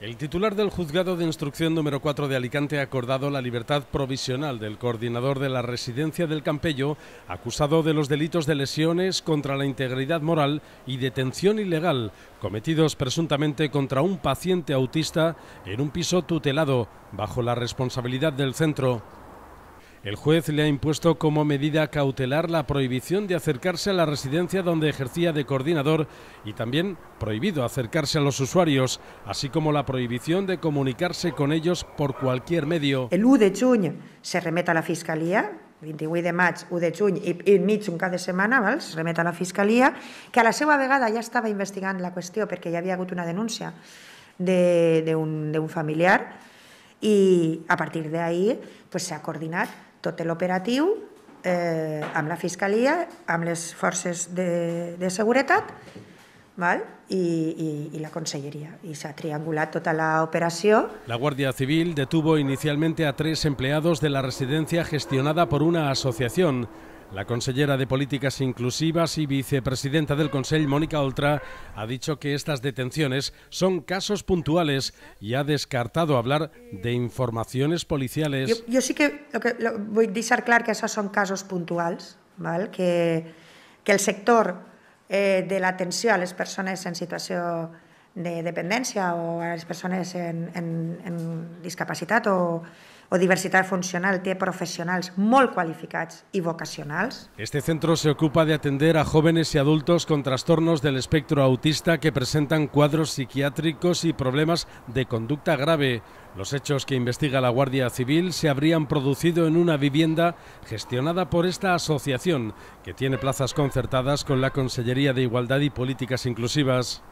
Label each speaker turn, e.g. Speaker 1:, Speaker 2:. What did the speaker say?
Speaker 1: El titular del juzgado de instrucción número 4 de Alicante ha acordado la libertad provisional del coordinador de la residencia del Campello, acusado de los delitos de lesiones contra la integridad moral y detención ilegal, cometidos presuntamente contra un paciente autista en un piso tutelado bajo la responsabilidad del centro. El juez le ha impuesto como medida cautelar la prohibición de acercarse a la residencia donde ejercía de coordinador y también prohibido acercarse a los usuarios, así como la prohibición de comunicarse con ellos por cualquier medio. El u
Speaker 2: de junio se remete a la Fiscalía 28 de maig, 1 de juny y de a la Fiscalía, que a la seva vegada ya estaba investigando la cuestión porque ya había habido una denuncia de, un, familiar y a partir de ahí pues, ha coordinado. tot l'operatiu eh, amb la Fiscalia, amb les forces de, de seguretat val? I, i, i la Conselleria. I s'ha triangulat tota l'operació. la Guàrdia
Speaker 1: La Guardia Civil detuvo inicialmente a tres empleados de la residència gestionada per una associació. La consellera de Políticas Inclusivas y vicepresidenta del Consell, Mónica Oltra, ha dicho que estas detenciones son casos puntuales y ha descartado hablar de informaciones policiales.
Speaker 2: Yo sí que, voy a dejar claro que esos son casos puntuales, ¿vale? Que, que el sector eh, de de atención a las personas en situación de dependencia o a las personas en, discapacidad o, o diversidad funcional tiene profesionales muy cualificados y vocacionales.
Speaker 1: Este centro se ocupa de atender a jóvenes y adultos con trastornos del espectro autista que presentan cuadros psiquiátricos y problemas de conducta grave. Los hechos que investiga la Guardia Civil se habrían producido en una vivienda gestionada por esta asociación, que tiene plazas concertadas con la Consellería de Igualdad y Políticas Inclusivas.